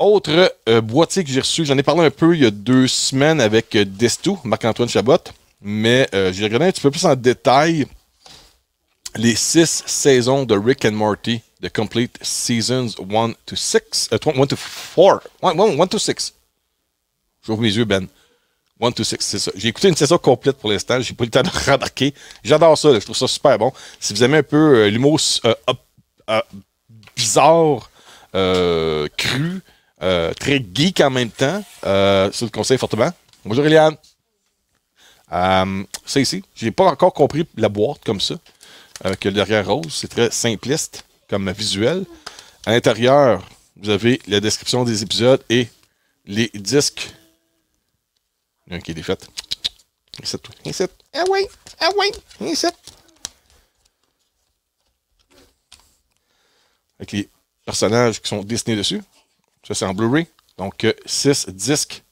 Autre euh, boîtier que j'ai reçu, j'en ai parlé un peu il y a deux semaines avec euh, Destou, Marc-Antoine Chabot, mais euh, j'ai regardé un petit peu plus en détail les six saisons de Rick and Morty, de Complete Seasons 1 to 6, 1 to 4, 1 to 6. J'ouvre mes yeux, Ben. 1 to 6, c'est ça. J'ai écouté une saison complète pour l'instant. J'ai pas eu le temps de rembarquer. J'adore ça. Je trouve ça super bon. Si vous aimez un peu l'humour bizarre, cru, euh, très geek en même temps. Euh, je le conseille fortement. Bonjour, Eliane. Euh, c'est ici. J'ai pas encore compris la boîte comme ça, avec euh, le derrière rose. C'est très simpliste comme visuel. À l'intérieur, vous avez la description des épisodes et les disques. Il y en qui est fait. Ah ouais! ah Avec les personnages qui sont dessinés dessus. Ça, c'est en Blu-ray. Donc, 6 euh, disques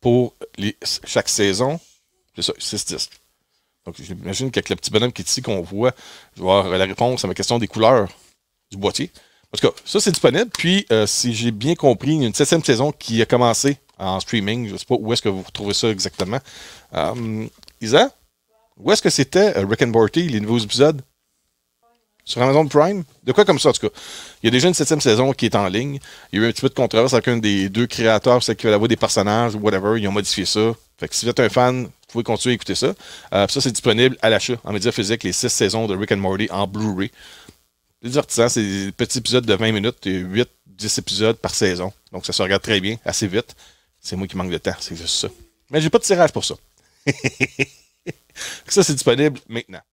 pour chaque saison. C'est ça, 6 disques. Donc, j'imagine qu'avec le petit bonhomme qui est ici qu'on voit, je vais avoir la réponse à ma question des couleurs du boîtier. En tout cas, ça, c'est disponible. Puis, euh, si j'ai bien compris, il y a une septième saison qui a commencé en streaming. Je ne sais pas où est-ce que vous trouvez ça exactement. Euh, Isa, où est-ce que c'était Rick and Morty, les nouveaux épisodes? sur Amazon Prime. De quoi comme ça, en tout cas. Il y a déjà une septième saison qui est en ligne. Il y a eu un petit peu de controverse avec un des deux créateurs, c'est qui va la voix des personnages ou whatever. Ils ont modifié ça. Fait que si vous êtes un fan, vous pouvez continuer à écouter ça. Euh, ça, c'est disponible à l'achat en média physique, les six saisons de Rick and Morty en Blu-ray. C'est divertissant, c'est des petits épisodes de 20 minutes 8, 10 épisodes par saison. Donc ça se regarde très bien, assez vite. C'est moi qui manque de temps, c'est juste ça. Mais j'ai pas de tirage pour ça. ça, c'est disponible maintenant.